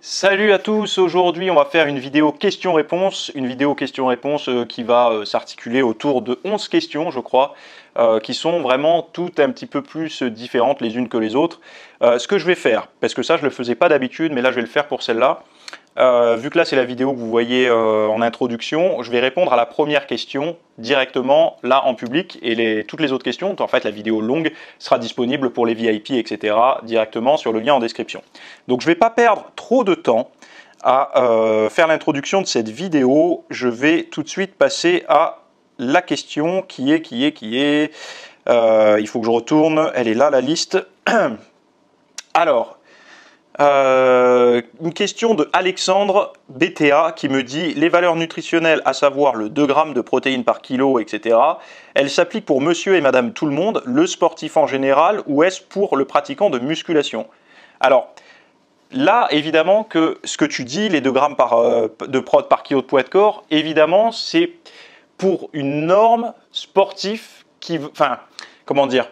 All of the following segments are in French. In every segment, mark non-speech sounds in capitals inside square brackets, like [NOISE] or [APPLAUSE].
Salut à tous, aujourd'hui on va faire une vidéo question-réponse, une vidéo question-réponse euh, qui va euh, s'articuler autour de 11 questions je crois, euh, qui sont vraiment toutes un petit peu plus différentes les unes que les autres. ce que je vais faire, parce que ça je ne le faisais pas d'habitude, mais là je vais le faire pour celle-là, euh, vu que là c'est la vidéo que vous voyez euh, en introduction, je vais répondre à la première question directement là en public et les, toutes les autres questions, en fait la vidéo longue sera disponible pour les VIP, etc. directement sur le lien en description. Donc je ne vais pas perdre trop de temps à euh, faire l'introduction de cette vidéo. Je vais tout de suite passer à la question qui est, qui est, qui est... il faut que je retourne, elle est là la liste. [CLEARS THROAT] Alors, euh, une question de Alexandre BTA qui me dit les valeurs nutritionnelles, à savoir le 2 grammes de protéines par kilo, etc., elles s'appliquent pour monsieur et madame tout le monde, le sportif en général, ou est-ce pour le pratiquant de musculation Alors, Là, évidemment, que ce que tu dis, les 2 grammes par, euh, de prod par kilo de poids de corps, évidemment, c'est pour une norme sportive qui. Enfin, comment dire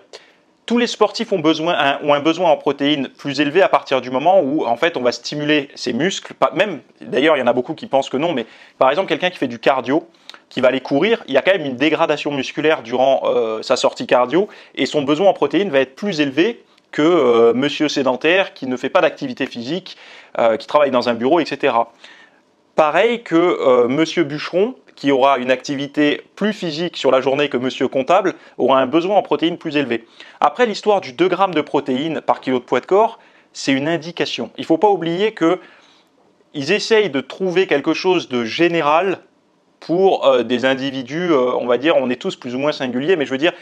tous les sportifs ont besoin un, un besoin en protéines plus élevé à partir du moment où en fait on va stimuler ses muscles. Même d'ailleurs, il y en a beaucoup qui pensent que non, mais par exemple quelqu'un qui fait du cardio, qui va aller courir, il y a quand même une dégradation musculaire durant euh, sa sortie cardio et son besoin en protéines va être plus élevé que euh, monsieur sédentaire qui ne fait pas d'activité physique, euh, qui travaille dans un bureau, etc. Pareil que monsieur bûcheron qui aura une activité plus physique sur la journée que monsieur comptable aura un besoin en protéines plus élevé. Après l'histoire du 2 grammes de protéines par kilo de poids de corps, c'est une indication. Il ne faut pas oublier que ils essayent de trouver quelque chose de général pour euh, des individus, euh, on va dire, on est tous plus ou moins singuliers, mais je veux dire,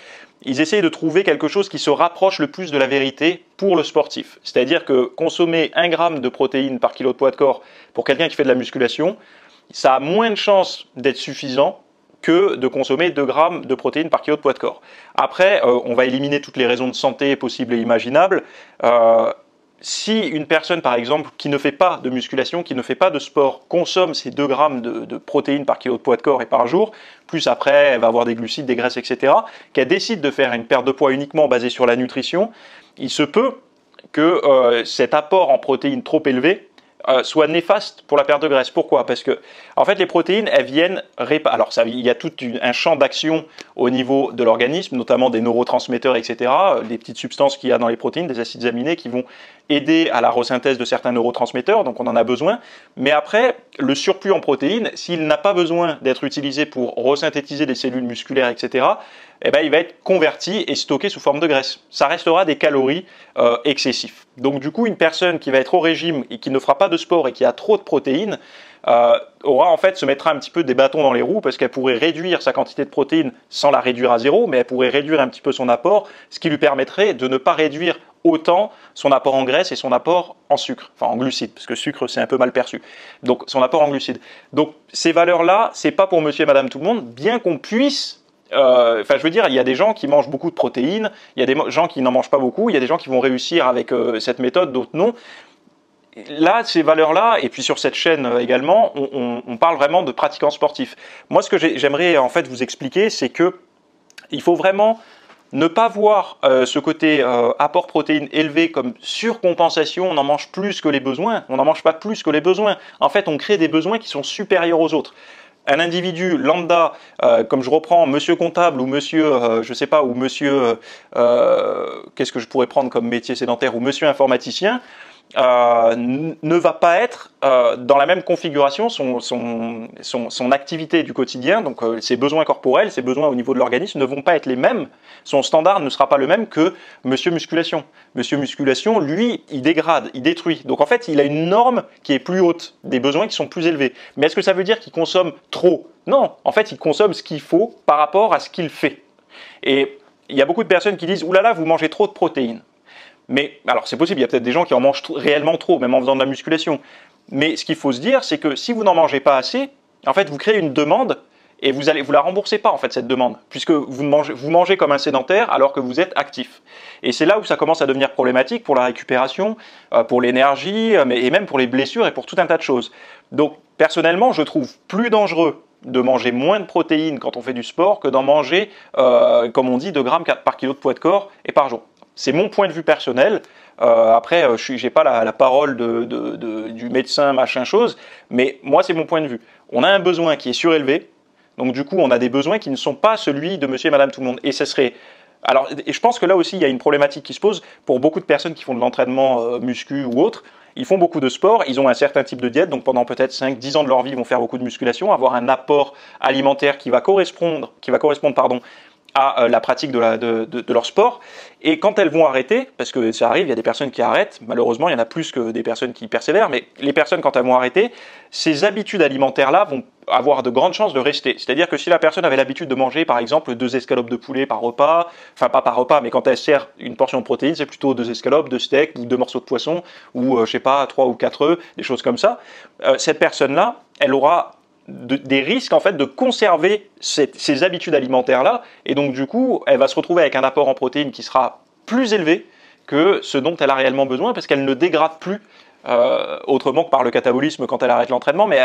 ils essayent de trouver quelque chose qui se rapproche le plus de la vérité pour le sportif. C'est-à-dire que consommer 1 gramme de protéines par kilo de poids de corps pour quelqu'un qui fait de la musculation, ça a moins de chances d'être suffisant que de consommer 2 grammes de protéines par kilo de poids de corps. Après, euh, on va éliminer toutes les raisons de santé possibles et imaginables. Euh, si une personne, par exemple, qui ne fait pas de musculation, qui ne fait pas de sport, consomme ces 2 grammes de, protéines par kilo de poids de corps et par jour, plus après, elle va avoir des glucides, des graisses, etc., qu'elle décide de faire une perte de poids uniquement basée sur la nutrition, il se peut que euh, cet apport en protéines trop élevé euh, soit néfaste pour la perte de graisse. Pourquoi Parce que, en fait, les protéines, elles viennent réparer. Alors, il y a tout un champ d'action au niveau de l'organisme, notamment des neurotransmetteurs, etc., euh, des petites substances qu'il y a dans les protéines, des acides aminés qui vont aider à la resynthèse de certains neurotransmetteurs, donc on en a besoin. Mais après, le surplus en protéines, s'il n'a pas besoin d'être utilisé pour resynthétiser des cellules musculaires, etc., eh ben, il va être converti et stocké sous forme de graisse. Ça restera des calories euh, excessives. Donc du coup, une personne qui va être au régime et qui ne fera pas de sport et qui a trop de protéines, euh, aura en fait se mettra un petit peu des bâtons dans les roues parce qu'elle pourrait réduire sa quantité de protéines sans la réduire à zéro, mais elle pourrait réduire un petit peu son apport, ce qui lui permettrait de ne pas réduire autant son apport en graisse et son apport en sucre, enfin en glucides, parce que sucre c'est un peu mal perçu. Donc son apport en glucides. Donc ces valeurs-là, c'est pas pour monsieur et madame tout le monde, bien qu'on puisse euh, enfin je veux dire, il y a des gens qui mangent beaucoup de protéines, il y a des gens qui n'en mangent pas beaucoup, il y a des gens qui vont réussir avec euh, cette méthode, d'autres non là, ces valeurs-là, et puis sur cette chaîne euh, également, on, parle vraiment de pratiquants sportifs. Moi, ce que j'aimerais en fait vous expliquer, c'est que il faut vraiment ne pas voir euh, ce côté euh, apport protéines élevé comme surcompensation, on en mange plus que les besoins, on n'en mange pas plus que les besoins. En fait, on crée des besoins qui sont supérieurs aux autres un individu lambda, comme je reprends monsieur comptable ou monsieur, je ne sais pas, ou monsieur, qu'est-ce que je pourrais prendre comme métier sédentaire, ou monsieur informaticien, euh, ne va pas être euh, dans la même configuration son, activité du quotidien, donc euh, ses besoins corporels, ses besoins au niveau de l'organisme ne vont pas être les mêmes. Son standard ne sera pas le même que Monsieur Musculation. Monsieur Musculation, lui, il dégrade, il détruit. Donc en fait, il a une norme qui est plus haute, des besoins qui sont plus élevés. Mais est-ce que ça veut dire qu'il consomme trop Non, en fait, il consomme ce qu'il faut par rapport à ce qu'il fait. Et il y a beaucoup de personnes qui disent, oulala, vous mangez trop de protéines. Mais alors c'est possible, il y a peut-être des gens qui en mangent réellement trop, même en faisant de la musculation. Mais ce qu'il faut se dire, c'est que si vous n'en mangez pas assez, en fait, vous créez une demande et vous allez vous la remboursez pas en fait cette demande puisque vous mangez, comme un sédentaire alors que vous êtes actif et c'est là où ça commence à devenir problématique pour la récupération euh, pour l'énergie euh, et même pour les blessures et pour tout un tas de choses donc personnellement je trouve plus dangereux de manger moins de protéines quand on fait du sport que d'en manger euh, comme on dit 2 grammes par kilo de poids de corps et par jour c'est mon point de vue personnel. Euh, après, euh, je n'ai pas la, parole du médecin, machin chose, mais moi, c'est mon point de vue. On a un besoin qui est surélevé, donc du coup, on a des besoins qui ne sont pas celui de monsieur et madame tout le monde. Et ce serait. Alors, et je pense que là aussi, il y a une problématique qui se pose pour beaucoup de personnes qui font de l'entraînement euh, muscu ou autre. Ils font beaucoup de sport, ils ont un certain type de diète, donc pendant peut-être 5-10 ans de leur vie, ils vont faire beaucoup de musculation, avoir un apport alimentaire qui va correspondre, qui va correspondre pardon, à euh, la pratique de, leur sport. Et quand elles vont arrêter, parce que ça arrive, il y a des personnes qui arrêtent, malheureusement, il y en a plus que des personnes qui persévèrent, mais les personnes, quand elles vont arrêter, ces habitudes alimentaires-là vont avoir de grandes chances de rester. C'est-à-dire que si la personne avait l'habitude de manger, par exemple, deux escalopes de poulet par repas, enfin pas par repas, mais quand elle sert une portion de protéines, c'est plutôt deux escalopes, deux steaks ou deux morceaux de poisson, ou euh, je sais pas, trois ou quatre œufs, des choses comme ça, euh, cette personne-là, elle aura des risques en fait de conserver ces habitudes alimentaires là et donc du coup elle va se retrouver avec un apport en protéines qui sera plus élevé que ce dont elle a réellement besoin parce qu'elle ne dégrade plus euh, autrement que par le catabolisme quand elle arrête l'entraînement mais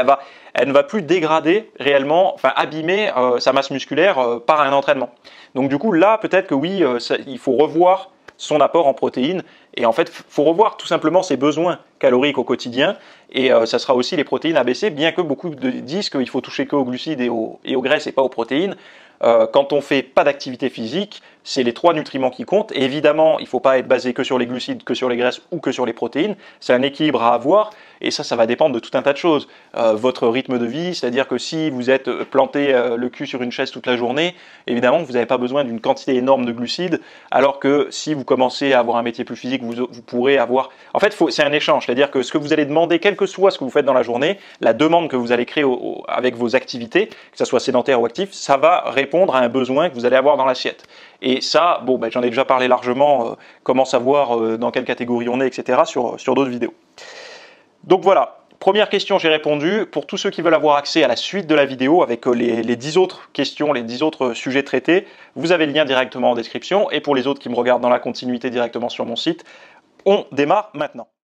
elle, ne va plus dégrader réellement enfin abîmer euh, sa masse musculaire euh, par un entraînement donc du coup là peut-être que oui il faut revoir son apport en protéines. Et en fait, il faut revoir tout simplement ses besoins caloriques au quotidien. Et euh, ça sera aussi les protéines à baisser, bien que beaucoup disent qu'il faut toucher qu'aux glucides et aux, graisses et pas aux protéines. Euh, quand on fait pas d'activité physique, c'est les trois nutriments qui comptent. évidemment, il ne faut pas être basé que sur les glucides, que sur les graisses ou que sur les protéines. C'est un équilibre à avoir. Et ça, ça va dépendre de tout un tas de choses. Euh, votre rythme de vie, c'est-à-dire que si vous êtes euh, planté euh, le cul sur une chaise toute la journée, évidemment, vous n'avez pas besoin d'une quantité énorme de glucides. Alors que si vous commencez à avoir un métier plus physique, vous, pourrez avoir. En fait, c'est un échange. C'est-à-dire que ce que vous allez demander, quel que soit ce que vous faites dans la journée, la demande que vous allez créer avec vos activités, que ce soit sédentaire ou actif, ça va répondre à un besoin que vous allez avoir dans l'assiette. Et ça, bon, ben, j'en ai déjà parlé largement, euh, comment savoir euh, dans quelle catégorie on est, etc. Euh, sur, d'autres vidéos. Donc voilà, première question, j'ai répondu. Pour tous ceux qui veulent avoir accès à la suite de la vidéo avec les, les, 10 autres questions, les 10 autres sujets traités, vous avez le lien directement en description. Et pour les autres qui me regardent dans la continuité directement sur mon site, on démarre maintenant.